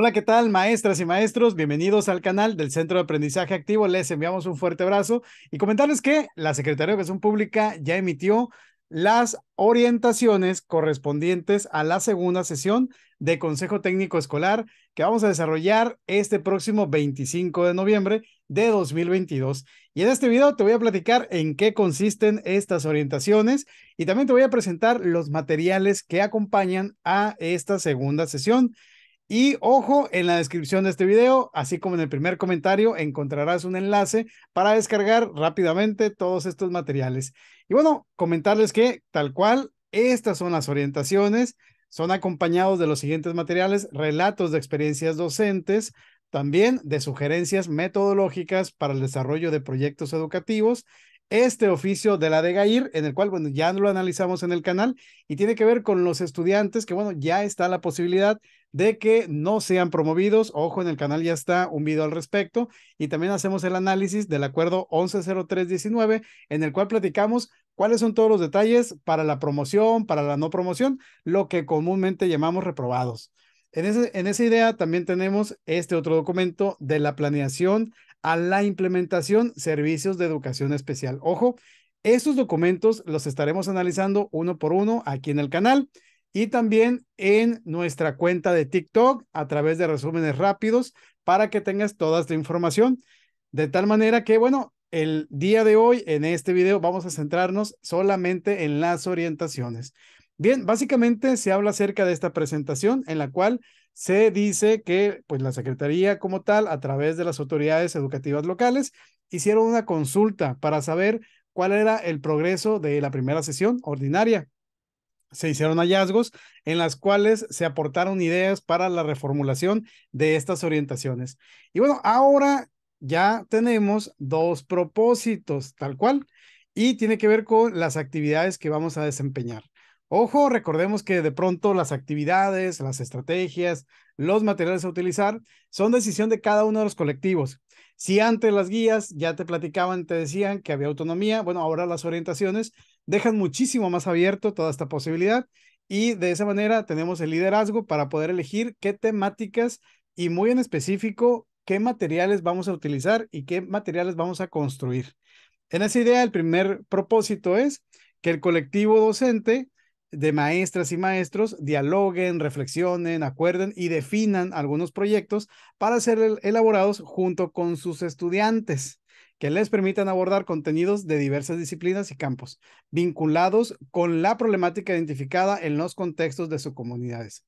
Hola, ¿qué tal, maestras y maestros? Bienvenidos al canal del Centro de Aprendizaje Activo. Les enviamos un fuerte abrazo y comentarles que la Secretaría de Educación Pública ya emitió las orientaciones correspondientes a la segunda sesión de Consejo Técnico Escolar que vamos a desarrollar este próximo 25 de noviembre de 2022. Y en este video te voy a platicar en qué consisten estas orientaciones y también te voy a presentar los materiales que acompañan a esta segunda sesión. Y ojo, en la descripción de este video, así como en el primer comentario, encontrarás un enlace para descargar rápidamente todos estos materiales. Y bueno, comentarles que tal cual, estas son las orientaciones, son acompañados de los siguientes materiales, relatos de experiencias docentes, también de sugerencias metodológicas para el desarrollo de proyectos educativos este oficio de la de en el cual, bueno, ya lo analizamos en el canal y tiene que ver con los estudiantes, que bueno, ya está la posibilidad de que no sean promovidos. Ojo, en el canal ya está un video al respecto y también hacemos el análisis del acuerdo 110319, en el cual platicamos cuáles son todos los detalles para la promoción, para la no promoción, lo que comúnmente llamamos reprobados. En, ese, en esa idea también tenemos este otro documento de la planeación a la implementación servicios de educación especial. Ojo, esos documentos los estaremos analizando uno por uno aquí en el canal y también en nuestra cuenta de TikTok a través de resúmenes rápidos para que tengas toda esta información. De tal manera que, bueno, el día de hoy en este video vamos a centrarnos solamente en las orientaciones. Bien, básicamente se habla acerca de esta presentación en la cual se dice que pues la Secretaría como tal, a través de las autoridades educativas locales, hicieron una consulta para saber cuál era el progreso de la primera sesión ordinaria. Se hicieron hallazgos en las cuales se aportaron ideas para la reformulación de estas orientaciones. Y bueno, ahora ya tenemos dos propósitos, tal cual, y tiene que ver con las actividades que vamos a desempeñar. Ojo, recordemos que de pronto las actividades, las estrategias, los materiales a utilizar son decisión de cada uno de los colectivos. Si antes las guías ya te platicaban, te decían que había autonomía, bueno, ahora las orientaciones dejan muchísimo más abierto toda esta posibilidad y de esa manera tenemos el liderazgo para poder elegir qué temáticas y muy en específico qué materiales vamos a utilizar y qué materiales vamos a construir. En esa idea, el primer propósito es que el colectivo docente de maestras y maestros dialoguen, reflexionen, acuerden y definan algunos proyectos para ser elaborados junto con sus estudiantes que les permitan abordar contenidos de diversas disciplinas y campos, vinculados con la problemática identificada en los contextos de sus comunidades.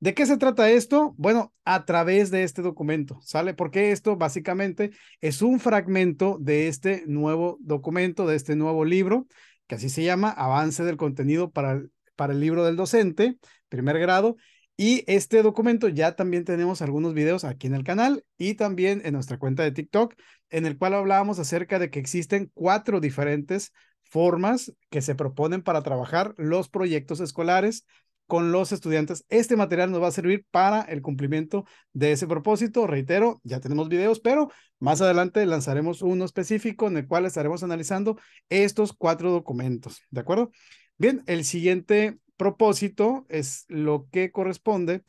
¿De qué se trata esto? Bueno, a través de este documento, ¿sale? Porque esto básicamente es un fragmento de este nuevo documento, de este nuevo libro, que así se llama Avance del contenido para para el libro del docente, primer grado. Y este documento ya también tenemos algunos videos aquí en el canal y también en nuestra cuenta de TikTok, en el cual hablábamos acerca de que existen cuatro diferentes formas que se proponen para trabajar los proyectos escolares con los estudiantes. Este material nos va a servir para el cumplimiento de ese propósito. Reitero, ya tenemos videos, pero más adelante lanzaremos uno específico en el cual estaremos analizando estos cuatro documentos, ¿de acuerdo? Bien, el siguiente propósito es lo que corresponde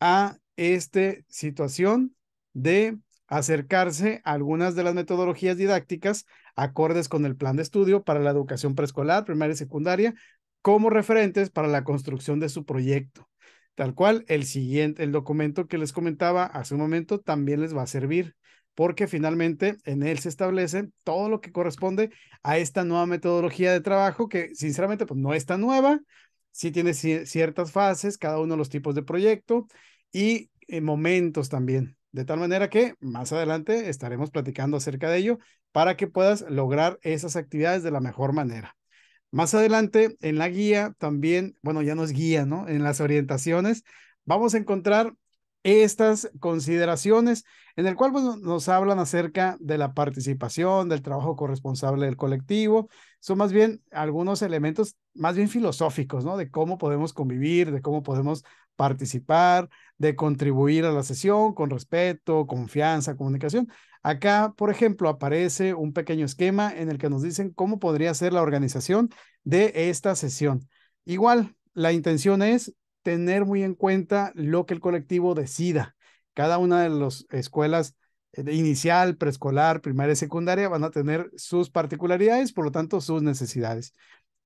a esta situación de acercarse a algunas de las metodologías didácticas acordes con el plan de estudio para la educación preescolar, primaria y secundaria como referentes para la construcción de su proyecto. Tal cual, el siguiente, el documento que les comentaba hace un momento también les va a servir porque finalmente en él se establece todo lo que corresponde a esta nueva metodología de trabajo que sinceramente pues no es tan nueva, sí tiene ciertas fases, cada uno de los tipos de proyecto y eh, momentos también. De tal manera que más adelante estaremos platicando acerca de ello para que puedas lograr esas actividades de la mejor manera. Más adelante en la guía también, bueno, ya no es guía, ¿no? En las orientaciones vamos a encontrar estas consideraciones, en el cual nos hablan acerca de la participación, del trabajo corresponsable del colectivo. Son más bien algunos elementos más bien filosóficos, ¿no? De cómo podemos convivir, de cómo podemos participar, de contribuir a la sesión con respeto, confianza, comunicación. Acá, por ejemplo, aparece un pequeño esquema en el que nos dicen cómo podría ser la organización de esta sesión. Igual, la intención es tener muy en cuenta lo que el colectivo decida. Cada una de las escuelas eh, inicial, preescolar, primaria y secundaria van a tener sus particularidades, por lo tanto, sus necesidades.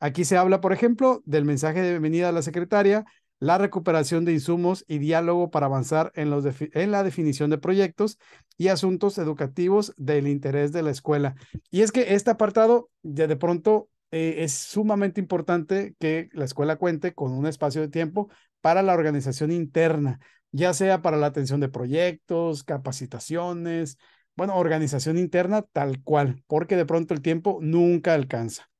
Aquí se habla, por ejemplo, del mensaje de bienvenida a la secretaria, la recuperación de insumos y diálogo para avanzar en, los en la definición de proyectos y asuntos educativos del interés de la escuela. Y es que este apartado ya de pronto eh, es sumamente importante que la escuela cuente con un espacio de tiempo para la organización interna, ya sea para la atención de proyectos, capacitaciones, bueno, organización interna tal cual, porque de pronto el tiempo nunca alcanza.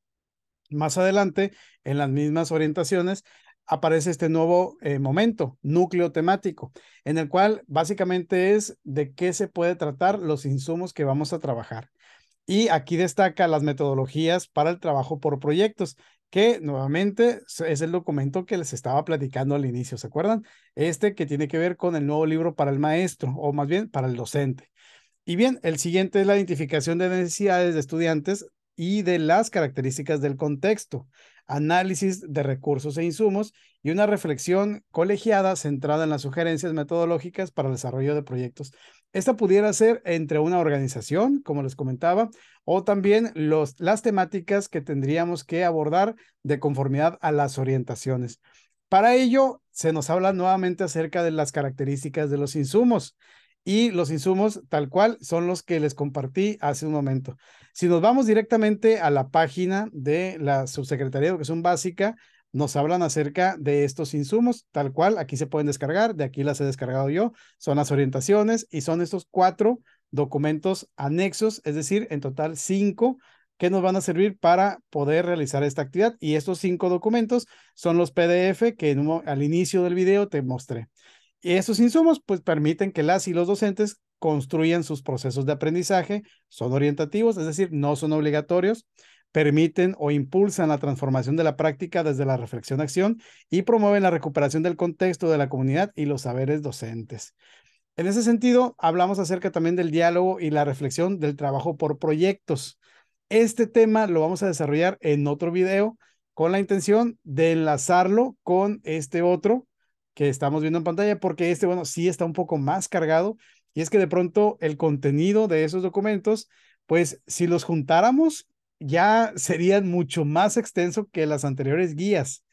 Más adelante, en las mismas orientaciones, aparece este nuevo eh, momento, núcleo temático, en el cual básicamente es de qué se puede tratar los insumos que vamos a trabajar. Y aquí destaca las metodologías para el trabajo por proyectos, que nuevamente es el documento que les estaba platicando al inicio, ¿se acuerdan? Este que tiene que ver con el nuevo libro para el maestro, o más bien para el docente. Y bien, el siguiente es la identificación de necesidades de estudiantes y de las características del contexto, análisis de recursos e insumos y una reflexión colegiada centrada en las sugerencias metodológicas para el desarrollo de proyectos esta pudiera ser entre una organización, como les comentaba, o también las temáticas que tendríamos que abordar de conformidad a las orientaciones. Para ello, se nos habla nuevamente acerca de las características de los insumos y los insumos tal cual son los que les compartí hace un momento. Si nos vamos directamente a la página de la Subsecretaría de Educación Básica, nos hablan acerca de estos insumos, tal cual, aquí se pueden descargar, de aquí las he descargado yo, son las orientaciones y son estos cuatro documentos anexos, es decir, en total cinco que nos van a servir para poder realizar esta actividad. Y estos cinco documentos son los PDF que al inicio del video te mostré. Y estos insumos pues permiten que las y los docentes construyan sus procesos de aprendizaje, son orientativos, es decir, no son obligatorios permiten o impulsan la transformación de la práctica desde la reflexión-acción y promueven la recuperación del contexto de la comunidad y los saberes docentes. En ese sentido, hablamos acerca también del diálogo y la reflexión del trabajo por proyectos. Este tema lo vamos a desarrollar en otro video con la intención de enlazarlo con este otro que estamos viendo en pantalla, porque este, bueno, sí está un poco más cargado y es que de pronto el contenido de esos documentos, pues si los juntáramos, ya serían mucho más extenso que las anteriores guías.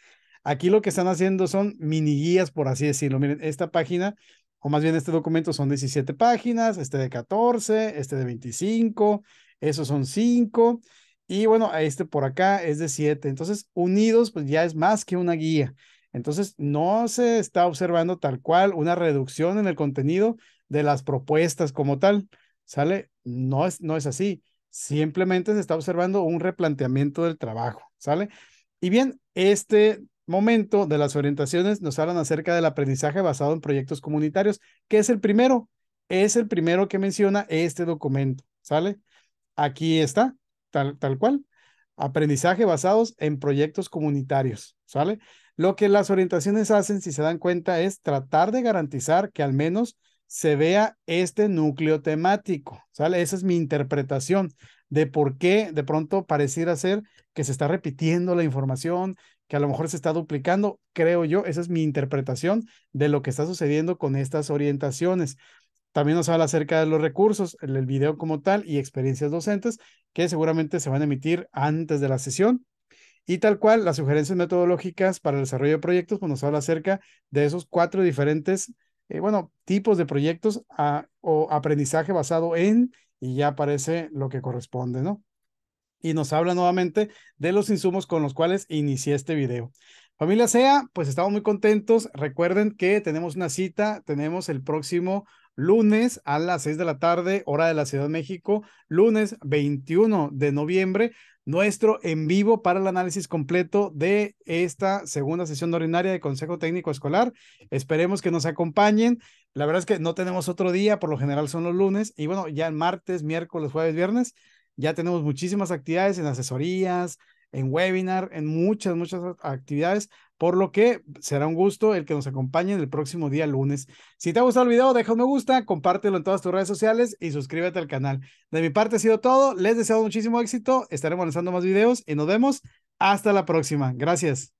Aquí lo que están haciendo son mini guías, por así decirlo. Miren, esta página, o más bien este documento son 17 páginas, este de 14, este de 25, esos son 5, y bueno, este por acá es de 7. Entonces, unidos, pues ya es más que una guía. Entonces, no se está observando tal cual una reducción en el contenido de las propuestas como tal. ¿Sale? No es, no es así Simplemente se está observando un replanteamiento del trabajo, ¿sale? Y bien, este momento de las orientaciones nos hablan acerca del aprendizaje basado en proyectos comunitarios, que es el primero, es el primero que menciona este documento, ¿sale? Aquí está, tal, tal cual, aprendizaje basados en proyectos comunitarios, ¿sale? Lo que las orientaciones hacen, si se dan cuenta, es tratar de garantizar que al menos se vea este núcleo temático, ¿sale? Esa es mi interpretación de por qué de pronto pareciera ser que se está repitiendo la información, que a lo mejor se está duplicando, creo yo, esa es mi interpretación de lo que está sucediendo con estas orientaciones. También nos habla acerca de los recursos, el, video como tal y experiencias docentes que seguramente se van a emitir antes de la sesión. Y tal cual, las sugerencias metodológicas para el desarrollo de proyectos, pues nos habla acerca de esos cuatro diferentes eh, bueno, tipos de proyectos o aprendizaje basado en, y ya aparece lo que corresponde, ¿no? Y nos habla nuevamente de los insumos con los cuales inicié este video. Familia SEA, pues estamos muy contentos. Recuerden que tenemos una cita, tenemos el próximo lunes a las 6 de la tarde, hora de la Ciudad de México, lunes 21 de noviembre, nuestro en vivo para el análisis completo de esta segunda sesión ordinaria de Consejo Técnico Escolar. Esperemos que nos acompañen. La verdad es que no tenemos otro día, por lo general son los lunes, y bueno, ya en martes, miércoles, jueves, viernes, ya tenemos muchísimas actividades en asesorías, en webinar, en muchas, muchas actividades, por lo que será un gusto el que nos acompañe el próximo día lunes. Si te ha gustado el video, deja un me gusta, compártelo en todas tus redes sociales y suscríbete al canal. De mi parte ha sido todo, les deseo muchísimo éxito, estaremos lanzando más videos y nos vemos hasta la próxima. Gracias.